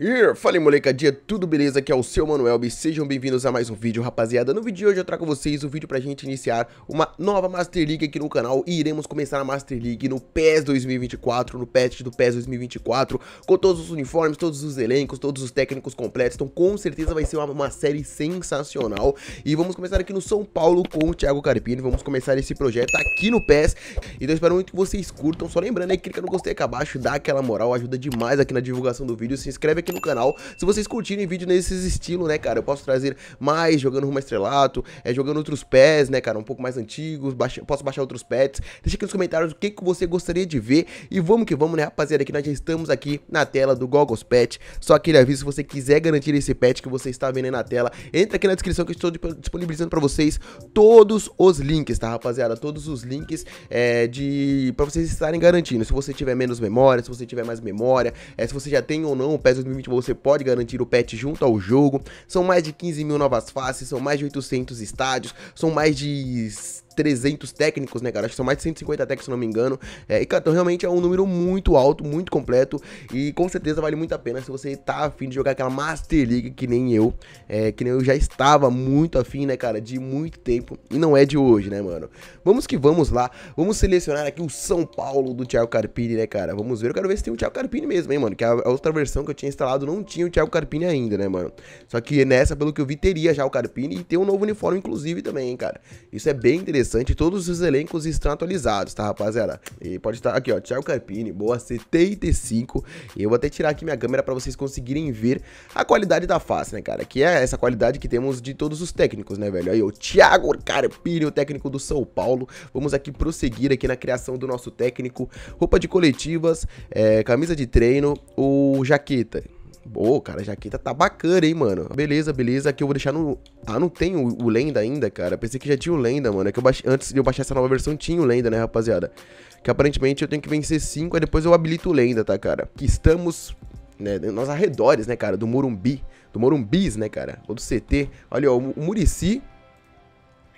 Yeah. Fala molecadinha, tudo beleza? Aqui é o seu Manuel e sejam bem-vindos a mais um vídeo, rapaziada. No vídeo de hoje eu trago vocês o vídeo pra gente iniciar uma nova Master League aqui no canal e iremos começar a Master League no PES 2024, no patch do PES 2024, com todos os uniformes, todos os elencos, todos os técnicos completos, então com certeza vai ser uma, uma série sensacional. E vamos começar aqui no São Paulo com o Thiago Carpini, vamos começar esse projeto aqui no PES, então espero muito que vocês curtam, só lembrando aí, clica no gostei aqui abaixo, dá aquela moral, ajuda demais aqui na divulgação do vídeo, se inscreve aqui aqui no canal. Se vocês curtirem vídeo nesses estilos, né, cara, eu posso trazer mais jogando Rumo Estrelato, é, jogando outros pés, né, cara, um pouco mais antigos, baixa, posso baixar outros pets. Deixa aqui nos comentários o que, que você gostaria de ver e vamos que vamos, né, rapaziada, que nós já estamos aqui na tela do Goggles Pet. Só aquele aviso, se você quiser garantir esse pet que você está vendo aí na tela, entra aqui na descrição que eu estou disponibilizando para vocês todos os links, tá, rapaziada? Todos os links é, de para vocês estarem garantindo. Se você tiver menos memória, se você tiver mais memória, é, se você já tem ou não o PES 2020, 2020 você pode garantir o patch junto ao jogo. São mais de 15 mil novas faces, são mais de 800 estádios, são mais de 300 técnicos, né, cara? Acho que são mais de 150 técnicos, se não me engano. É, e, cara, então realmente é um número muito alto, muito completo. E com certeza vale muito a pena se você tá afim de jogar aquela Master League que nem eu. É, que nem eu já estava muito afim, né, cara? De muito tempo. E não é de hoje, né, mano? Vamos que vamos lá. Vamos selecionar aqui o São Paulo do Thiago Carpini, né, cara? Vamos ver. Eu quero ver se tem o Thiago Carpini mesmo, hein, mano? Que a, a outra versão que eu tinha instalado não tinha o Thiago Carpini ainda, né, mano? Só que nessa, pelo que eu vi, teria já o Carpini e tem um novo uniforme, inclusive, também, hein, cara? Isso é bem interessante interessante. Todos os elencos estão atualizados, tá, rapaziada? E pode estar aqui, ó. Thiago Carpini, boa 75. Eu vou até tirar aqui minha câmera para vocês conseguirem ver a qualidade da face, né, cara? Que é essa qualidade que temos de todos os técnicos, né, velho? Aí, o Thiago Carpini, o técnico do São Paulo. Vamos aqui prosseguir aqui na criação do nosso técnico. Roupa de coletivas, é, camisa de treino ou jaqueta. Ô, oh, cara, a jaqueta tá, tá bacana, hein, mano. Beleza, beleza. Aqui eu vou deixar no. Ah, não tem o, o Lenda ainda, cara. Pensei que já tinha o Lenda, mano. É que eu baix... antes de eu baixar essa nova versão tinha o Lenda, né, rapaziada? Que aparentemente eu tenho que vencer 5, aí depois eu habilito o Lenda, tá, cara? Que estamos né, nos arredores, né, cara, do Morumbi, do Morumbis, né, cara, ou do CT. Olha, ó, o Murici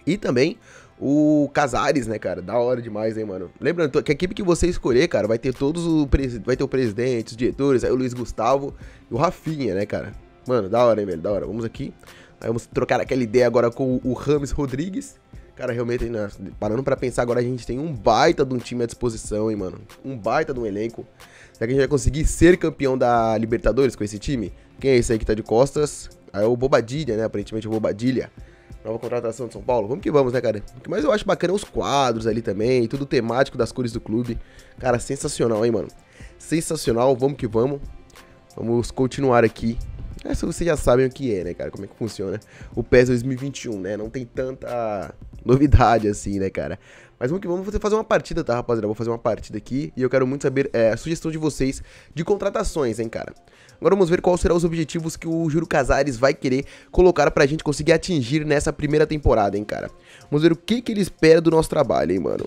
e também o Casares, né, cara? Da hora demais, hein, mano? Lembrando que a equipe que você escolher, cara, vai ter todos o vai ter o presidente, os diretores, aí o Luiz Gustavo e o Rafinha, né, cara? Mano, da hora, hein, velho? Da hora. Vamos aqui. Aí vamos trocar aquela ideia agora com o Rames Rodrigues. Cara, realmente, né, parando para pensar agora, a gente tem um baita de um time à disposição, hein, mano? Um baita de um elenco. Será que a gente vai conseguir ser campeão da Libertadores com esse time? Quem é esse aí que tá de costas? Aí é o Bobadilha, né? Aparentemente o Bobadilha. Nova contratação de São Paulo. Vamos que vamos, né, cara? O que mais eu acho bacana é os quadros ali também, tudo temático das cores do clube. Cara, sensacional, hein, mano? Sensacional, vamos que vamos. Vamos continuar aqui é, Essa vocês já sabem o que é, né, cara? Como é que funciona o PES 2021, né? Não tem tanta novidade assim, né, cara? Mas vamos que vamos fazer uma partida, tá, rapaziada? Vou fazer uma partida aqui e eu quero muito saber é, a sugestão de vocês de contratações, hein, cara? Agora vamos ver quais serão os objetivos que o Juro Casares vai querer colocar pra gente conseguir atingir nessa primeira temporada, hein, cara? Vamos ver o que, que ele espera do nosso trabalho, hein, mano?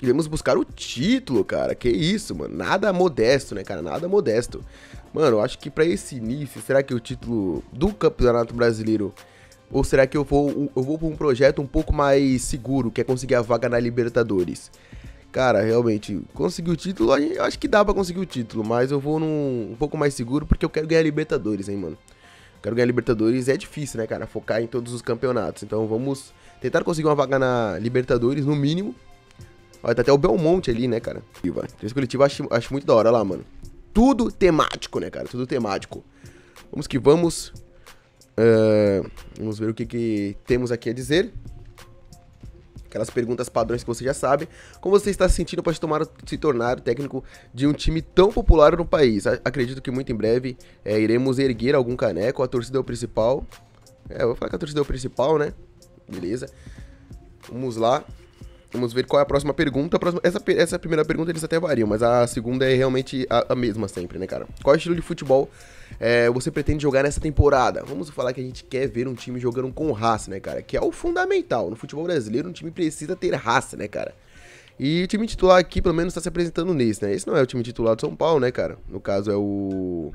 Iremos buscar o título, cara. Que isso, mano. Nada modesto, né, cara? Nada modesto. Mano, acho que para esse início, será que o título do Campeonato Brasileiro ou será que eu vou eu vou para um projeto um pouco mais seguro, que é conseguir a vaga na Libertadores? Cara, realmente, conseguir o título, eu acho que dá para conseguir o título, mas eu vou num um pouco mais seguro porque eu quero ganhar a Libertadores, hein, mano. Quero ganhar a Libertadores, é difícil, né, cara, focar em todos os campeonatos. Então vamos tentar conseguir uma vaga na Libertadores no mínimo. Olha, tá até o Belmonte ali, né, cara? Esse coletivo acho, acho muito da hora lá, mano. Tudo temático, né, cara? Tudo temático. Vamos que vamos. Uh, vamos ver o que, que temos aqui a dizer aquelas perguntas padrões que você já sabe. Como você está se sentindo para tomar, se tornar técnico de um time tão popular no país? Acredito que muito em breve é, iremos erguer algum caneco. A torcida é o principal. É, eu vou falar que a torcida é o principal, né? Beleza. Vamos lá. Vamos ver qual é a próxima pergunta. A próxima, essa, essa primeira pergunta eles até variam, mas a segunda é realmente a, a mesma sempre, né, cara? Qual estilo de futebol é, você pretende jogar nessa temporada? Vamos falar que a gente quer ver um time jogando com raça, né, cara? Que é o fundamental. No futebol brasileiro, um time precisa ter raça, né, cara? E o time titular aqui, pelo menos, está se apresentando nesse, né? Esse não é o time titular do São Paulo, né, cara? No caso, é o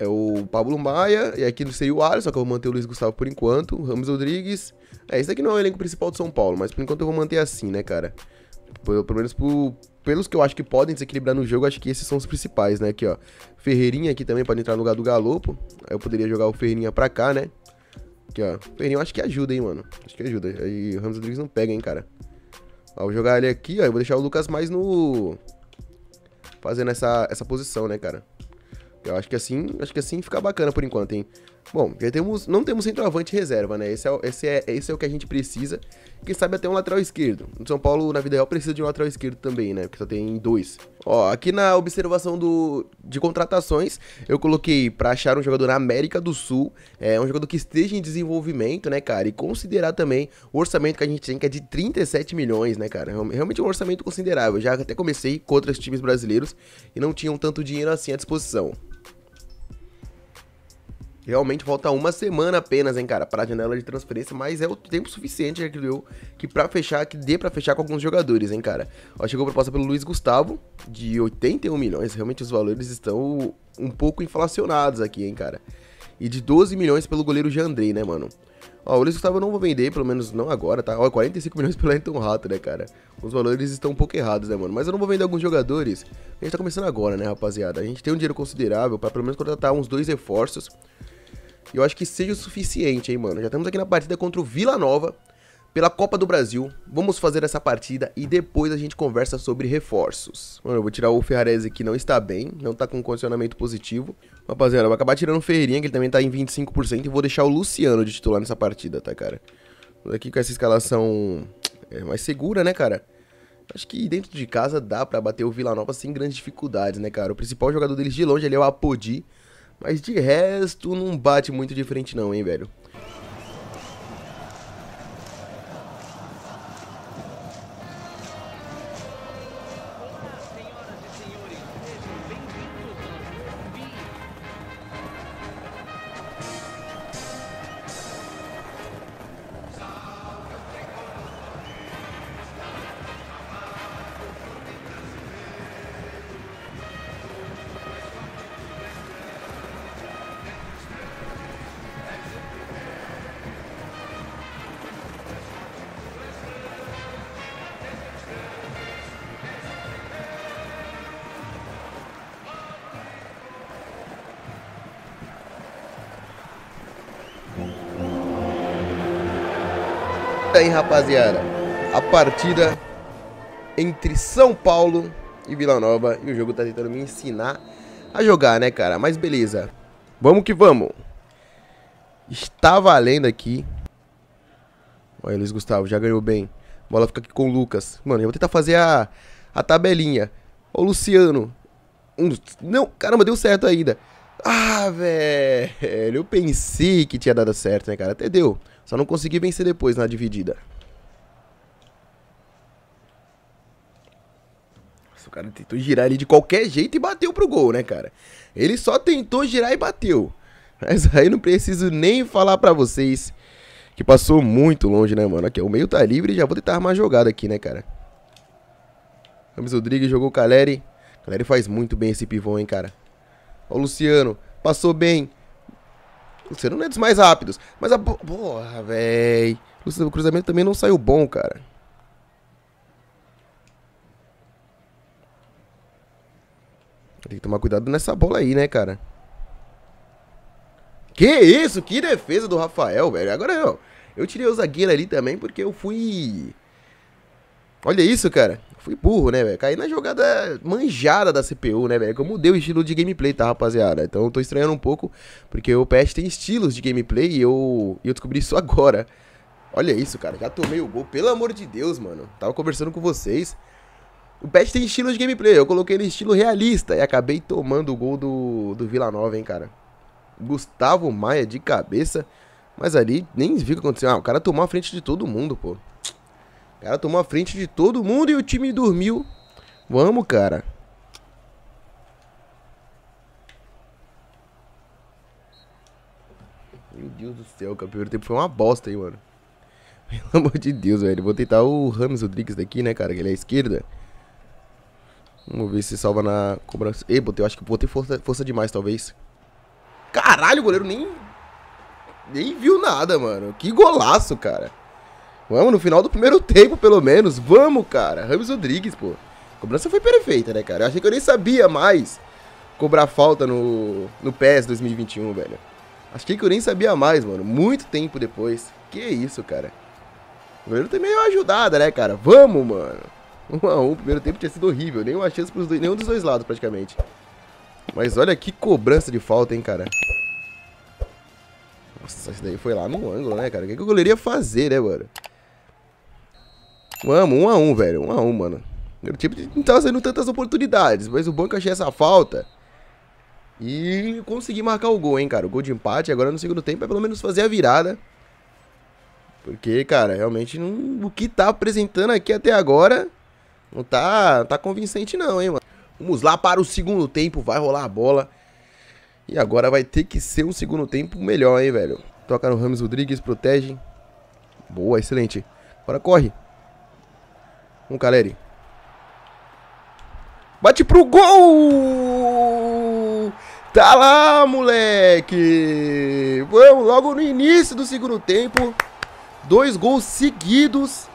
é o Pablo Maia, e aqui seria o Alisson, só que eu vou manter o Luiz Gustavo por enquanto, o Ramos Rodrigues. É, isso aqui não é o elenco principal de São Paulo, mas por enquanto eu vou manter assim, né, cara? Pelo, pelo menos por, pelos que eu acho que podem desequilibrar no jogo, acho que esses são os principais, né? Aqui, ó. Ferreirinha aqui também pode entrar no lugar do Galopo. Aí eu poderia jogar o Ferreirinha pra cá, né? Aqui, ó. Ferreirinha eu acho que ajuda, hein, mano. Acho que ajuda. Aí o Ramos Rodrigues não pega, hein, cara. Ó, vou jogar ele aqui, ó. Eu vou deixar o Lucas mais no... Fazendo essa, essa posição, né, cara? Eu acho que assim, acho que assim fica bacana por enquanto, hein? Bom, já temos, não temos centroavante reserva, né? Esse é, esse, é, esse é o que a gente precisa. Quem sabe até um lateral esquerdo. O São Paulo, na vida real, precisa de um lateral esquerdo também, né? Porque só tem dois. Ó, aqui na observação do, de contratações, eu coloquei para achar um jogador na América do Sul. É um jogador que esteja em desenvolvimento, né, cara? E considerar também o orçamento que a gente tem, que é de 37 milhões, né, cara? Realmente é um orçamento considerável. Eu já até comecei com outros times brasileiros e não tinham tanto dinheiro assim à disposição. Realmente falta uma semana apenas, hein, cara, para a janela de transferência, mas é o tempo suficiente, acredito eu, que para fechar, que dê para fechar com alguns jogadores, hein, cara. Ó, chegou a proposta pelo Luiz Gustavo de 81 milhões, realmente os valores estão um pouco inflacionados aqui, hein, cara. E de 12 milhões pelo goleiro Jandrei, né, mano. Ó, o Luiz Gustavo eu não vou vender, pelo menos não agora, tá? Ó, 45 milhões pelo Ayrton Rato, né, cara? Os valores estão um pouco errados, né, mano? Mas eu não vou vender alguns jogadores. A gente tá começando agora, né, rapaziada? A gente tem um dinheiro considerável para pelo menos contratar uns dois reforços eu acho que seja o suficiente, hein, mano. Já estamos aqui na partida contra o Vila Nova pela Copa do Brasil. Vamos fazer essa partida e depois a gente conversa sobre reforços. Mano, eu vou tirar o Ferrarese que não está bem, não está com condicionamento positivo. Rapaziada, eu vou acabar tirando o Ferreirinha, que ele também está em 25%, e vou deixar o Luciano de titular nessa partida, tá, cara? Vou aqui com essa escalação é mais segura, né, cara? Acho que dentro de casa dá para bater o Vila Nova sem grandes dificuldades, né, cara? O principal jogador deles de longe ali é o Apodi. Mas de resto, não bate muito de frente não, hein, velho. aí, rapaziada. A partida entre São Paulo e Vila Nova. E o jogo tá tentando me ensinar a jogar, né, cara? Mas beleza. Vamos que vamos. Está valendo aqui. Olha, Luiz Gustavo, já ganhou bem. A bola fica aqui com o Lucas. Mano, eu vou tentar fazer a, a tabelinha. Ô, Luciano. Um, não, caramba, deu certo ainda. Ah, velho. Eu pensei que tinha dado certo, né, cara? Até deu. Só não consegui vencer depois na dividida. Nossa, o cara tentou girar ele de qualquer jeito e bateu pro gol, né, cara? Ele só tentou girar e bateu. Mas aí não preciso nem falar pra vocês que passou muito longe, né, mano? Aqui, o meio tá livre e já vou tentar armar jogada aqui, né, cara? Ramos Rodrigues jogou o Caleri. Caleri faz muito bem esse pivô, hein, cara? Ó o Luciano. Passou bem. Luciano não é dos mais rápidos. Mas a. Porra, véi. O cruzamento também não saiu bom, cara. Tem que tomar cuidado nessa bola aí, né, cara? Que isso? Que defesa do Rafael, velho. Agora eu. Eu tirei o zagueiro ali também porque eu fui. Olha isso, cara. Fui burro, né, velho? Caí na jogada manjada da CPU, né, velho? Que eu mudei o estilo de gameplay, tá, rapaziada? Então eu tô estranhando um pouco, porque o PS tem estilos de gameplay e eu, eu descobri isso agora. Olha isso, cara. Já tomei o gol. Pelo amor de Deus, mano. Tava conversando com vocês. O Patch tem estilo de gameplay. Eu coloquei no estilo realista e acabei tomando o gol do, do Vila Nova, hein, cara. Gustavo Maia de cabeça. Mas ali nem vi o que aconteceu. Ah, o cara tomou a frente de todo mundo, pô. O cara tomou a frente de todo mundo e o time dormiu. Vamos, cara. Meu Deus do céu, cara. O primeiro tempo foi uma bosta aí, mano. Pelo amor de Deus, velho. Vou tentar o Rames Rodrigues daqui, né, cara? Que ele é à esquerda. Vamos ver se salva na cobrança. Ei, botei, eu acho que botei força, força demais, talvez. Caralho, o goleiro nem. Nem viu nada, mano. Que golaço, cara. Vamos, no final do primeiro tempo, pelo menos. Vamos, cara. Ramos Rodrigues, pô. A cobrança foi perfeita, né, cara? Eu achei que eu nem sabia mais cobrar falta no, no PES 2021, velho. Achei que eu nem sabia mais, mano. Muito tempo depois. Que isso, cara. O goleiro também tá meio ajudada, né, cara? Vamos, mano. 1 a 1 o primeiro tempo tinha sido horrível. Nenhuma chance pros dois, nenhum dos dois lados, praticamente. Mas olha que cobrança de falta, hein, cara. Nossa, isso daí foi lá no ângulo, né, cara? O que, que o goleiro ia fazer, né, mano? Vamos, um a um, velho. Um a um, mano. O tipo não tava saindo tantas oportunidades, mas o banco achei essa falta. E consegui marcar o gol, hein, cara. O gol de empate agora no segundo tempo é pelo menos fazer a virada. Porque, cara, realmente não, o que tá apresentando aqui até agora não tá, tá convincente não, hein, mano. Vamos lá para o segundo tempo, vai rolar a bola. E agora vai ter que ser um segundo tempo melhor, hein, velho. Toca no Ramos Rodrigues, protege. Boa, excelente. Agora corre. Um Caleri. Bate pro gol! Tá lá, moleque! Vamos logo no início do segundo tempo. Dois gols seguidos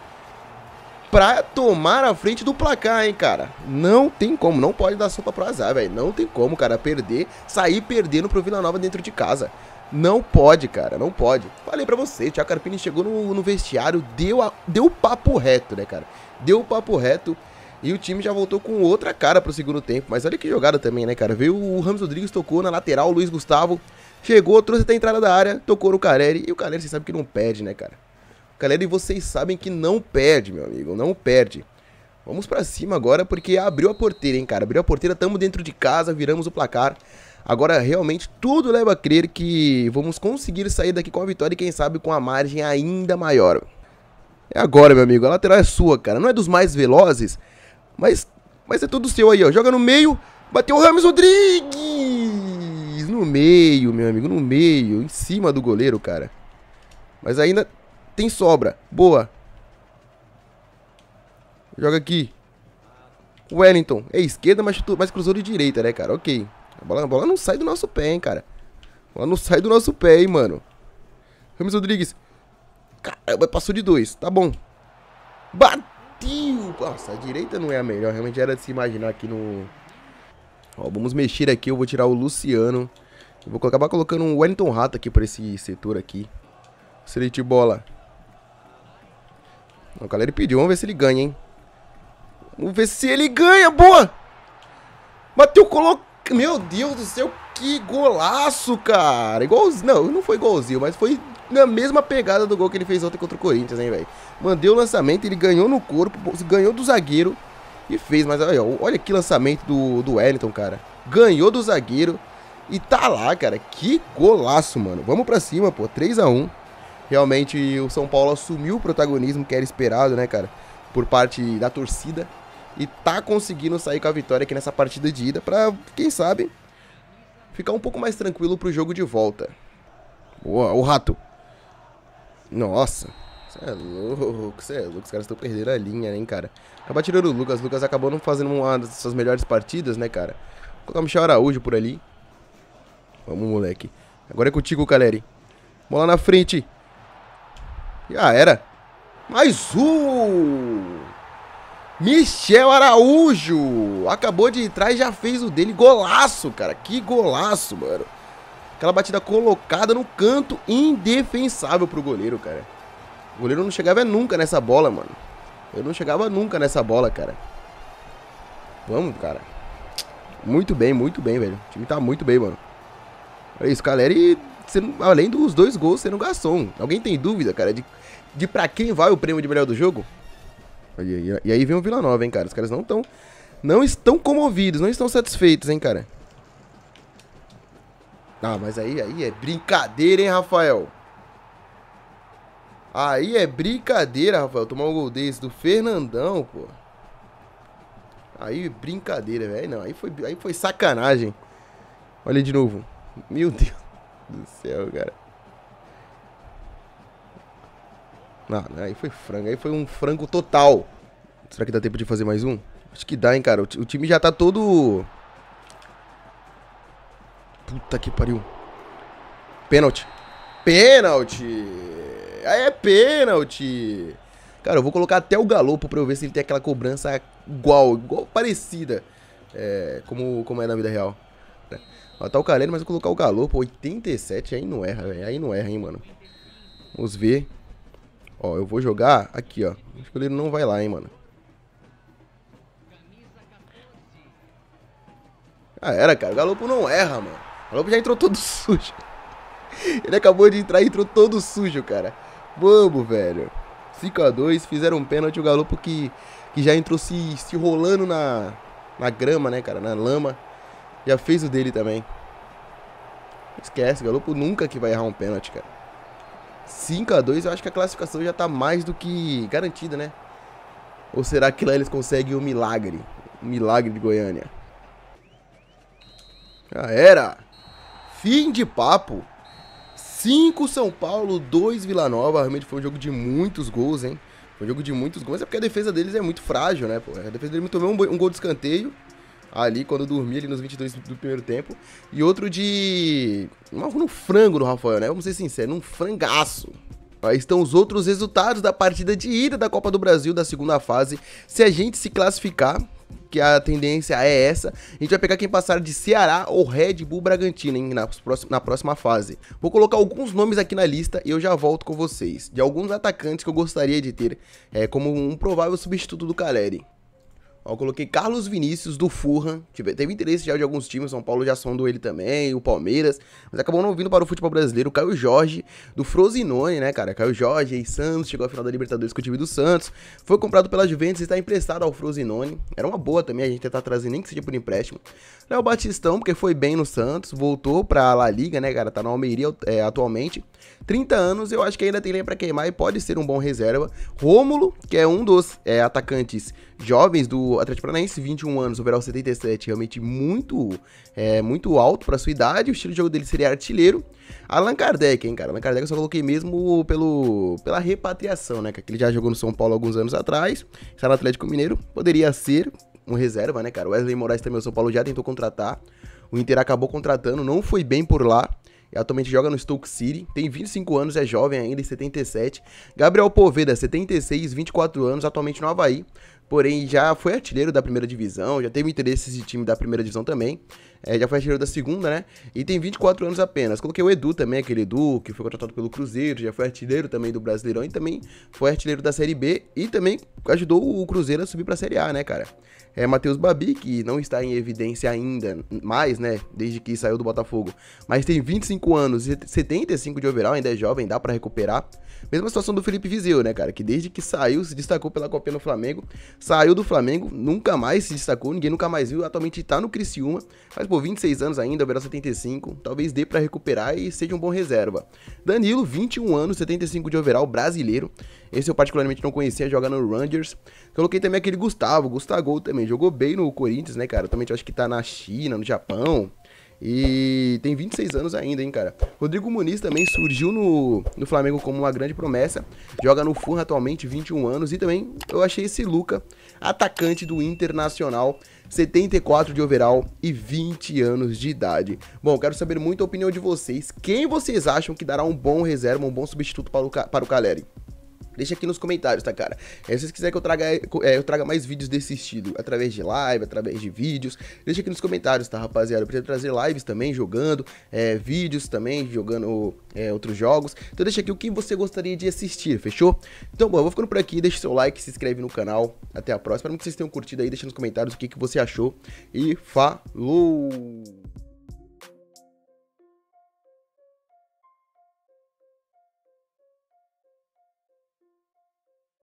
pra tomar a frente do placar, hein, cara. Não tem como, não pode dar sopa pro azar, velho. Não tem como, cara, perder, sair perdendo pro Vila Nova dentro de casa. Não pode, cara, não pode. Falei para você, Thiago Carpini chegou no, no vestiário, deu, a, deu papo reto, né, cara? Deu papo reto e o time já voltou com outra cara pro segundo tempo. Mas olha que jogada também, né, cara? Veio o Ramos Rodrigues, tocou na lateral, o Luiz Gustavo chegou, trouxe até a entrada da área, tocou no Caleri. E o Caleri, vocês sabem que não perde, né, cara? O Caleri, vocês sabem que não perde, meu amigo, não perde. Vamos para cima agora, porque abriu a porteira, hein, cara? Abriu a porteira, tamo dentro de casa, viramos o placar. Agora, realmente, tudo leva a crer que vamos conseguir sair daqui com a vitória e quem sabe com a margem ainda maior. É agora, meu amigo, a lateral é sua, cara. Não é dos mais velozes, mas, mas é tudo seu aí, ó. Joga no meio, bateu o Ramos Rodrigues! No meio, meu amigo, no meio, em cima do goleiro, cara. Mas ainda tem sobra. Boa. Joga aqui. Wellington. É esquerda, mas, mas cruzou de direita, né, cara? Ok. A bola, a bola não sai do nosso pé, hein, cara. A bola não sai do nosso pé, hein, mano. Ramos Rodrigues. Caramba, passou de dois. Tá bom. Batiu! Nossa, a direita não é a melhor. Realmente era de se imaginar aqui no... Ó, vamos mexer aqui. Eu vou tirar o Luciano. Eu vou acabar colocando um Wellington Rato aqui pra esse setor aqui. Selete bola. O galera pediu. Vamos ver se ele ganha, hein. Vamos ver se ele ganha. Boa! Bateu, colocou. Meu Deus do céu, que golaço, cara. Igualzinho, não, não foi igualzinho, mas foi na mesma pegada do gol que ele fez ontem contra o Corinthians, hein, velho. Mandei o lançamento, ele ganhou no corpo, ganhou do zagueiro e fez. Mas olha, olha que lançamento do, do Wellington, cara. Ganhou do zagueiro e tá lá, cara. Que golaço, mano. Vamos pra cima, pô. 3 a 1 Realmente o São Paulo assumiu o protagonismo que era esperado, né, cara? Por parte da torcida e tá conseguindo sair com a vitória aqui nessa partida de ida para quem sabe, ficar um pouco mais tranquilo pro jogo de volta. Boa, o rato. Nossa, você é louco, você é louco, os caras estão perdendo a linha, hein, cara. Acaba tirando o Lucas, o Lucas acabou não fazendo uma das suas melhores partidas, né, cara. Vou colocar o Michel Araújo por ali. Vamos, moleque. Agora é contigo, Caleri. lá na frente. Já era. Mais um! Michel Araújo acabou de entrar e já fez o dele. Golaço, cara. Que golaço, mano. Aquela batida colocada no canto indefensável pro goleiro, cara. O goleiro não chegava nunca nessa bola, mano. Eu não chegava nunca nessa bola, cara. Vamos, cara. Muito bem, muito bem, velho. O time tá muito bem, mano. Olha isso, galera. E além dos dois gols, sendo garçom. Alguém tem dúvida, cara, de, de pra quem vai o prêmio de melhor do jogo? E, e aí vem o Vila Nova, hein, cara. Os caras não estão não estão comovidos, não estão satisfeitos, hein, cara. Ah, mas aí, aí é brincadeira, hein, Rafael. Aí é brincadeira, Rafael, tomar um gol desse do Fernandão, pô. Aí brincadeira, velho. Não, aí foi, aí foi sacanagem. Olha de novo. Meu Deus do céu, cara. Ah, não, né, aí foi frango. Aí foi um frango total. Será que dá tempo de fazer mais um? Acho que dá, hein, cara. O, o time já tá todo... Puta que pariu. Pênalti. Pênalti. Aí é pênalti. Cara, eu vou colocar até o galopo pra eu ver se ele tem aquela cobrança igual, igual parecida. É, como, como é na vida real. Né? Ó, tá o Caleno, mas eu vou colocar o galopo. 87, aí não erra, véio. Aí não erra, hein, mano. Vamos ver. Ó, eu vou jogar aqui, ó. Acho que ele não vai lá, hein, mano. Ah, era, cara. O Galopo não erra, mano. O Galopo já entrou todo sujo. Ele acabou de entrar e entrou todo sujo, cara. Vamos, velho. 5x2, fizeram um pênalti. O Galopo que, que já entrou se, se rolando na, na grama, né, cara? Na lama. Já fez o dele também. Esquece, Galopo nunca que vai errar um pênalti, cara. 5 a 2 eu acho que a classificação já está mais do que garantida, né? Ou será que lá eles conseguem o um milagre? Um milagre de Goiânia. Já era. Fim de papo. 5 São Paulo, 2 Vila Nova. Realmente foi um jogo de muitos gols, hein? Foi um jogo de muitos gols. É porque a defesa deles é muito frágil, né? Pô? A defesa deles tomou um gol de escanteio ali quando eu dormi ali nos 22 do primeiro tempo. E outro de. No frango do Rafael, né? Vamos ser sinceros, num frangaço. Aí estão os outros resultados da partida de ida da Copa do Brasil da segunda fase. Se a gente se classificar, que a tendência é essa. A gente vai pegar quem passar de Ceará ou Red Bull Bragantino hein, na, próxima, na próxima fase. Vou colocar alguns nomes aqui na lista e eu já volto com vocês. De alguns atacantes que eu gostaria de ter é, como um provável substituto do Caleri. Ó, eu coloquei Carlos Vinícius do Fulham. Teve interesse já de alguns times, São Paulo já sondou ele também, o Palmeiras. Mas acabou não vindo para o futebol brasileiro. Caio Jorge do Frosinone, né, cara? Caio Jorge e Santos. Chegou à final da Libertadores com o time do Santos. Foi comprado pela Juventus e está emprestado ao Frosinone. Era uma boa também a gente tentar trazer, nem que seja por empréstimo. Léo Batistão, porque foi bem no Santos. Voltou para a La Liga, né, cara? Tá no Almeria é, atualmente. 30 anos, eu acho que ainda tem lenha para queimar e pode ser um bom reserva. Rômulo, que é um dos é, atacantes jovens do Atlético Paranaense, 21 anos, overall 77, realmente muito é, muito alto para sua idade. O estilo de jogo dele seria artilheiro. Allan Kardec, hein, cara? Allan Kardec eu só coloquei mesmo pelo, pela repatriação, né? Que ele já jogou no São Paulo alguns anos atrás, está no Atlético Mineiro. Poderia ser um reserva, né, cara? Wesley Moraes também, o São Paulo já tentou contratar. O Inter acabou contratando, não foi bem por lá atualmente joga no Stoke City, tem 25 anos, é jovem ainda, em 77. Gabriel Poveda, 76, 24 anos, atualmente no Havaí porém já foi artilheiro da primeira divisão, já teve interesses de time da primeira divisão também, é, já foi artilheiro da segunda, né? E tem 24 anos apenas. Coloquei o Edu também, aquele Edu que foi contratado pelo Cruzeiro, já foi artilheiro também do Brasileirão e também foi artilheiro da Série B e também ajudou o Cruzeiro a subir pra Série A, né, cara? É, Matheus Babi, que não está em evidência ainda, mais, né, desde que saiu do Botafogo, mas tem 25 anos e 75 de overall, ainda é jovem, dá para recuperar. Mesma situação do Felipe Vizeu, né, cara, que desde que saiu se destacou pela Copa no Flamengo, Saiu do Flamengo, nunca mais se destacou, ninguém nunca mais viu. Atualmente tá no Criciúma, faz por 26 anos ainda, o 75, talvez dê para recuperar e seja um bom reserva. Danilo, 21 anos, 75 de overall, brasileiro. Esse eu particularmente não conhecia, joga no Rangers. Coloquei também aquele Gustavo, Gustavo também, jogou bem no Corinthians, né, cara? eu acho que tá na China, no Japão. E tem 26 anos ainda, hein, cara. Rodrigo Muniz também surgiu no, no Flamengo como uma grande promessa. Joga no Fulham atualmente, 21 anos. E também eu achei esse Luca, atacante do Internacional, 74 de overall e 20 anos de idade. Bom, quero saber muito a opinião de vocês. Quem vocês acham que dará um bom reserva, um bom substituto para o, para o Caleri? Deixa aqui nos comentários, tá, cara? É, se vocês quiserem que eu traga, é, eu traga mais vídeos desse estilo, através de live, através de vídeos, deixa aqui nos comentários, tá, rapaziada? Eu pretendo trazer lives também, jogando, é, vídeos também, jogando é, outros jogos. Então deixa aqui o que você gostaria de assistir, fechou? Então, bom, eu vou ficando por aqui, deixa o seu like, se inscreve no canal, até a próxima. Espero que vocês tenham curtido aí, deixa nos comentários o que, que você achou e falou!